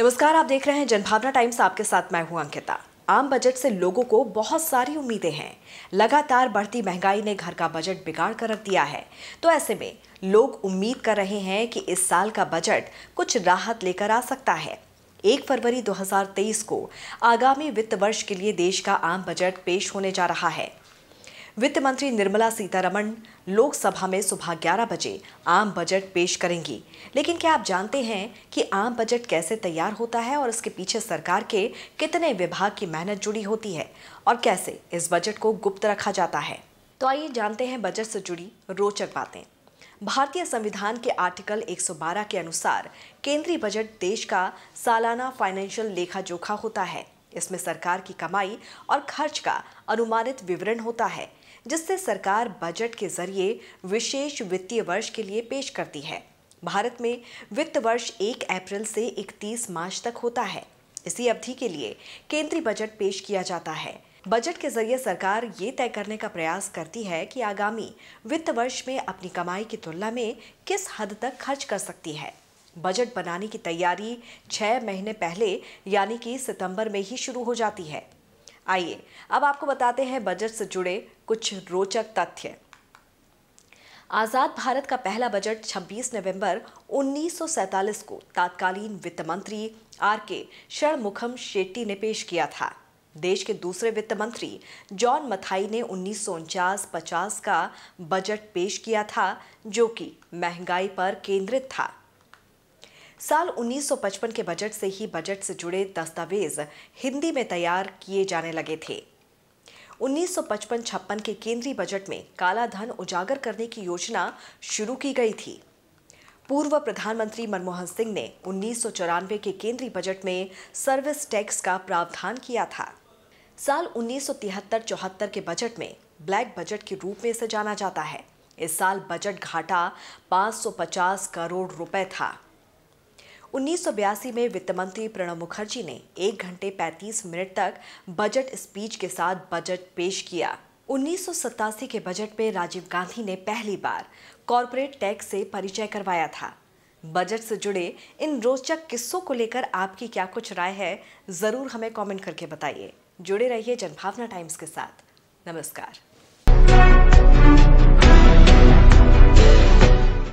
नमस्कार आप देख रहे हैं जनभावना टाइम्स आपके साथ मैं हूं अंकिता आम बजट से लोगों को बहुत सारी उम्मीदें हैं लगातार बढ़ती महंगाई ने घर का बजट बिगाड़ कर रख दिया है तो ऐसे में लोग उम्मीद कर रहे हैं कि इस साल का बजट कुछ राहत लेकर आ सकता है एक फरवरी 2023 को आगामी वित्त वर्ष के लिए देश का आम बजट पेश होने जा रहा है वित्त मंत्री निर्मला सीतारमण लोकसभा में सुबह 11 बजे आम बजट पेश करेंगी लेकिन क्या आप जानते हैं कि आम बजट कैसे तैयार होता है और इसके पीछे सरकार के कितने विभाग की मेहनत जुड़ी होती है और कैसे इस बजट को गुप्त रखा जाता है तो आइए जानते हैं बजट से जुड़ी रोचक बातें भारतीय संविधान के आर्टिकल 112 के अनुसार केंद्रीय बजट देश का सालाना फाइनेंशियल लेखा जोखा होता है इसमें सरकार की कमाई और खर्च का अनुमानित विवरण होता है जिससे सरकार बजट के जरिए विशेष वित्तीय वर्ष के लिए पेश करती है भारत में वित्त वर्ष 1 अप्रैल से 31 मार्च तक होता है इसी अवधि के लिए केंद्रीय बजट पेश किया जाता है बजट के जरिए सरकार ये तय करने का प्रयास करती है कि आगामी वित्त वर्ष में अपनी कमाई की तुलना में किस हद तक खर्च कर सकती है बजट बनाने की तैयारी छह महीने पहले यानी कि सितंबर में ही शुरू हो जाती है आइए अब आपको बताते हैं बजट से जुड़े कुछ रोचक तथ्य आज़ाद भारत का पहला बजट 26 नवंबर 1947 को तात्कालीन वित्त मंत्री आर के षणमुखम शेट्टी ने पेश किया था देश के दूसरे वित्त मंत्री जॉन मथाई ने उन्नीस सौ का बजट पेश किया था जो कि महंगाई पर केंद्रित था साल 1955 के बजट से ही बजट से जुड़े दस्तावेज हिंदी में तैयार किए जाने लगे थे 1955-56 के केंद्रीय बजट में काला धन उजागर करने की योजना शुरू की गई थी पूर्व प्रधानमंत्री मनमोहन सिंह ने उन्नीस के केंद्रीय बजट में सर्विस टैक्स का प्रावधान किया था साल 1973-74 के बजट में ब्लैक बजट के रूप में इसे जाना जाता है इस साल बजट घाटा 550 करोड़ रुपए था 1982 में वित्त मंत्री प्रणब मुखर्जी ने एक घंटे 35 मिनट तक बजट स्पीच के साथ बजट पेश किया उन्नीस के बजट में राजीव गांधी ने पहली बार कॉरपोरेट टैक्स से परिचय करवाया था बजट से जुड़े इन रोचक किस्सों को लेकर आपकी क्या कुछ राय है ज़रूर हमें कमेंट करके बताइए जुड़े रहिए जनभावना टाइम्स के साथ नमस्कार